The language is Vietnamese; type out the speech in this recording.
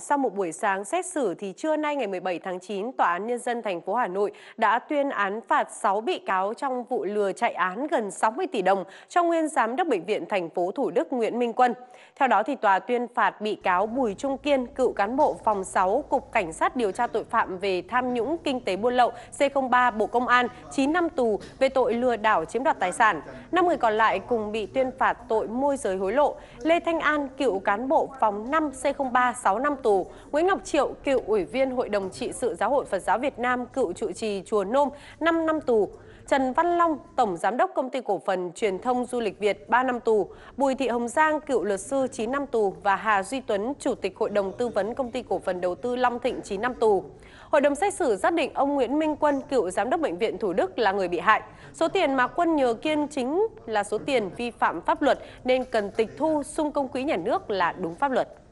Sau một buổi sáng xét xử thì trưa nay ngày 17 tháng 9, Tòa án Nhân dân thành phố Hà Nội đã tuyên án phạt 6 bị cáo trong vụ lừa chạy án gần 60 tỷ đồng cho nguyên giám đốc bệnh viện thành phố Thủ Đức Nguyễn Minh Quân. Theo đó thì tòa tuyên phạt bị cáo Bùi Trung Kiên, cựu cán bộ phòng 6 Cục Cảnh sát điều tra tội phạm về tham nhũng kinh tế buôn lậu C03 Bộ Công an 9 năm tù về tội lừa đảo chiếm đoạt tài sản. 5 người còn lại cùng bị tuyên phạt tội môi giới hối lộ. Lê Thanh An, cựu cán bộ phòng 5 C03 6 năm tù. Nguyễn Ngọc Triệu, cựu ủy viên Hội đồng trị sự Giáo hội Phật giáo Việt Nam, cựu trụ trì chùa Nôm, 5 năm tù. Trần Văn Long, Tổng Giám đốc Công ty Cổ phần Truyền thông Du lịch Việt 3 năm tù, Bùi Thị Hồng Giang, cựu luật sư 9 năm tù và Hà Duy Tuấn, Chủ tịch Hội đồng Tư vấn Công ty Cổ phần Đầu tư Long Thịnh 9 năm tù. Hội đồng xét xử xác định ông Nguyễn Minh Quân, cựu Giám đốc Bệnh viện Thủ Đức là người bị hại. Số tiền mà Quân nhờ Kiên chính là số tiền vi phạm pháp luật nên cần tịch thu xung công quỹ nhà nước là đúng pháp luật.